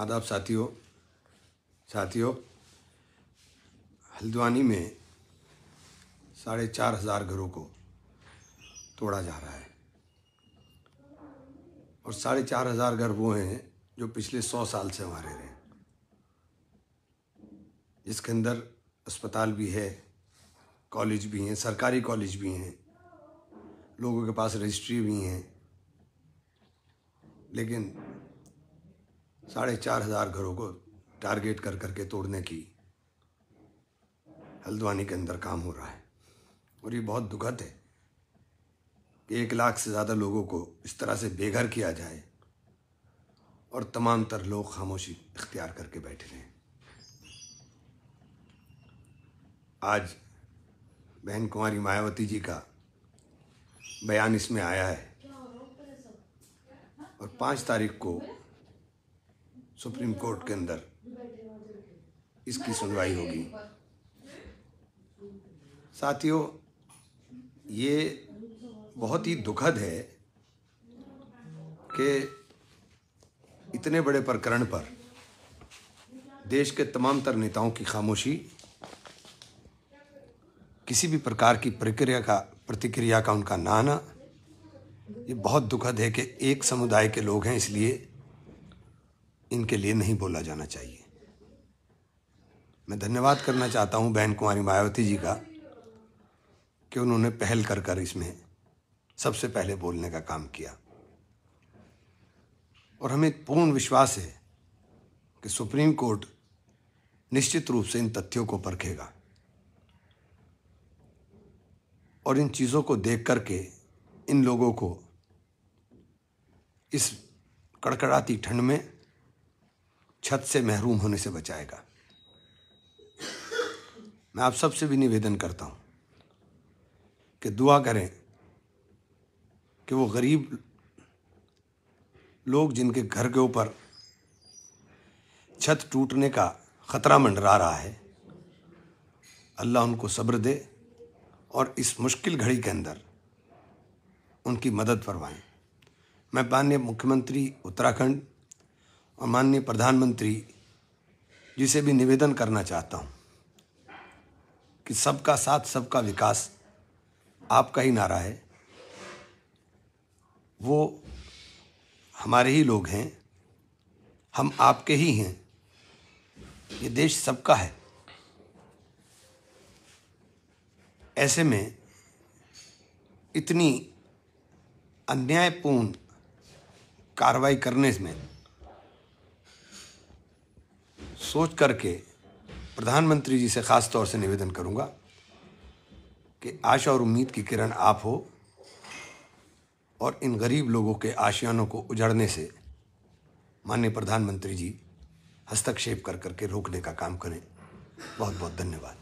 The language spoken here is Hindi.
आदाब साथियों साथियों हल्द्वानी में साढ़े चार हज़ार घरों को तोड़ा जा रहा है और साढ़े चार हज़ार घर वो हैं जो पिछले सौ साल से हमारे रहे जिसके अंदर अस्पताल भी है कॉलेज भी हैं सरकारी कॉलेज भी हैं लोगों के पास रजिस्ट्री भी हैं लेकिन साढ़े चार हज़ार घरों को टारगेट कर करके तोड़ने की हल्द्वानी के अंदर काम हो रहा है और ये बहुत दुखद है कि एक लाख से ज़्यादा लोगों को इस तरह से बेघर किया जाए और तमाम तर लोग खामोशी इख्तियार करके बैठे रहें आज बहन कुमारी मायावती जी का बयान इसमें आया है और पाँच तारीख को सुप्रीम कोर्ट के अंदर इसकी सुनवाई होगी साथियों ये बहुत ही दुखद है कि इतने बड़े प्रकरण पर देश के तमाम तर नेताओं की खामोशी किसी भी प्रकार की प्रक्रिया का प्रतिक्रिया का उनका ना आना ये बहुत दुखद है कि एक समुदाय के लोग हैं इसलिए इनके लिए नहीं बोला जाना चाहिए मैं धन्यवाद करना चाहता हूँ बहन कुमारी मायावती जी का कि उन्होंने पहल कर कर इसमें सबसे पहले बोलने का काम किया और हमें पूर्ण विश्वास है कि सुप्रीम कोर्ट निश्चित रूप से इन तथ्यों को परखेगा और इन चीज़ों को देख करके इन लोगों को इस कड़कड़ाती ठंड में छत से महरूम होने से बचाएगा मैं आप सबसे भी निवेदन करता हूँ कि दुआ करें कि वो गरीब लोग जिनके घर के ऊपर छत टूटने का ख़तरा मंडरा रहा है अल्लाह उनको सब्र दे और इस मुश्किल घड़ी के अंदर उनकी मदद फरमाएं मैं माननीय मुख्यमंत्री उत्तराखंड और माननीय प्रधानमंत्री जी से भी निवेदन करना चाहता हूँ कि सबका साथ सबका विकास आपका ही नारा है वो हमारे ही लोग हैं हम आपके ही हैं ये देश सबका है ऐसे में इतनी अन्यायपूर्ण कार्रवाई करने में सोच करके प्रधानमंत्री जी से ख़ास तौर से निवेदन करूंगा कि आशा और उम्मीद की किरण आप हो और इन गरीब लोगों के आशियानों को उजड़ने से माननीय प्रधानमंत्री जी हस्तक्षेप कर करके रोकने का काम करें बहुत बहुत धन्यवाद